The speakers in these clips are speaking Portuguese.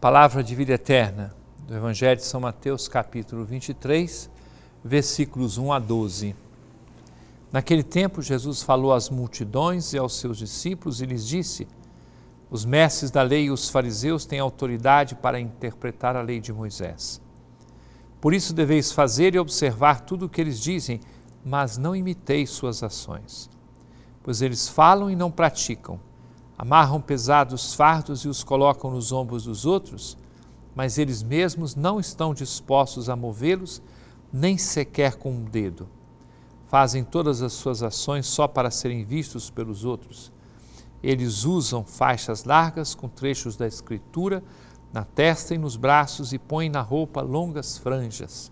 Palavra de vida eterna do Evangelho de São Mateus, capítulo 23, versículos 1 a 12. Naquele tempo, Jesus falou às multidões e aos seus discípulos e lhes disse: Os mestres da lei e os fariseus têm autoridade para interpretar a lei de Moisés. Por isso deveis fazer e observar tudo o que eles dizem, mas não imiteis suas ações, pois eles falam e não praticam amarram pesados fardos e os colocam nos ombros dos outros, mas eles mesmos não estão dispostos a movê-los, nem sequer com um dedo. Fazem todas as suas ações só para serem vistos pelos outros. Eles usam faixas largas com trechos da Escritura na testa e nos braços e põem na roupa longas franjas.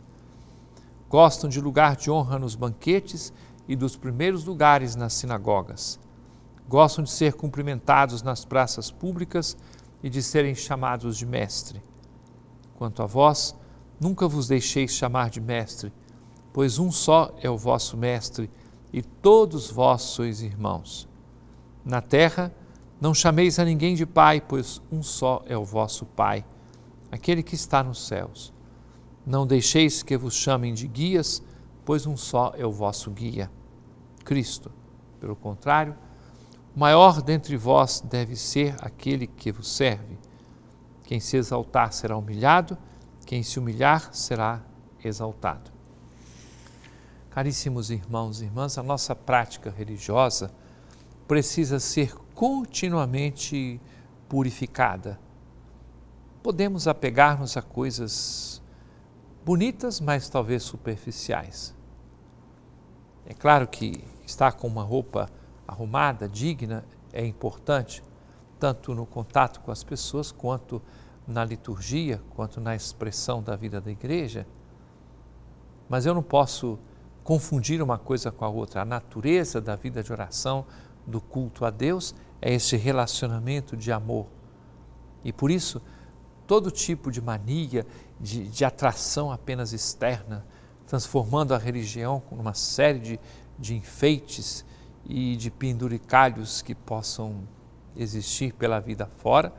Gostam de lugar de honra nos banquetes e dos primeiros lugares nas sinagogas gostam de ser cumprimentados nas praças públicas e de serem chamados de mestre. Quanto a vós, nunca vos deixeis chamar de mestre, pois um só é o vosso mestre e todos vós sois irmãos. Na terra, não chameis a ninguém de pai, pois um só é o vosso pai, aquele que está nos céus. Não deixeis que vos chamem de guias, pois um só é o vosso guia, Cristo. Pelo contrário, maior dentre vós deve ser aquele que vos serve. Quem se exaltar será humilhado, quem se humilhar será exaltado. Caríssimos irmãos e irmãs, a nossa prática religiosa precisa ser continuamente purificada. Podemos apegar-nos a coisas bonitas, mas talvez superficiais. É claro que estar com uma roupa arrumada, digna, é importante, tanto no contato com as pessoas, quanto na liturgia, quanto na expressão da vida da igreja. Mas eu não posso confundir uma coisa com a outra. A natureza da vida de oração, do culto a Deus, é esse relacionamento de amor. E por isso, todo tipo de mania, de, de atração apenas externa, transformando a religião numa série de, de enfeites, e de penduricalhos que possam existir pela vida fora,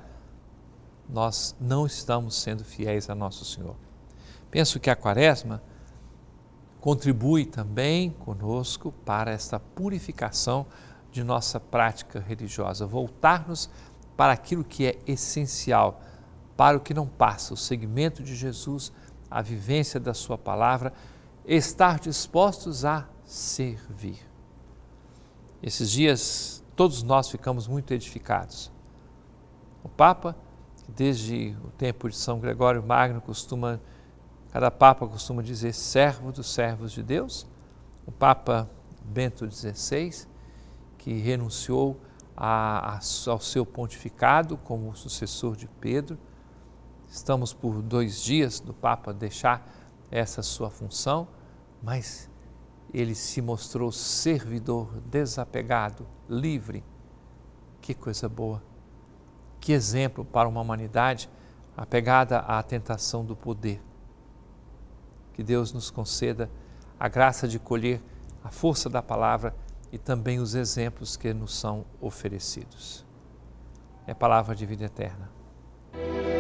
nós não estamos sendo fiéis a nosso Senhor. Penso que a Quaresma contribui também conosco para esta purificação de nossa prática religiosa, voltarmos para aquilo que é essencial, para o que não passa, o segmento de Jesus, a vivência da Sua palavra, estar dispostos a servir. Esses dias todos nós ficamos muito edificados. O Papa, desde o tempo de São Gregório Magno, costuma, cada Papa costuma dizer servo dos servos de Deus. O Papa Bento XVI, que renunciou a, a, ao seu pontificado como sucessor de Pedro. Estamos por dois dias do Papa deixar essa sua função, mas ele se mostrou servidor, desapegado, livre. Que coisa boa! Que exemplo para uma humanidade apegada à tentação do poder. Que Deus nos conceda a graça de colher a força da palavra e também os exemplos que nos são oferecidos. É palavra de vida eterna.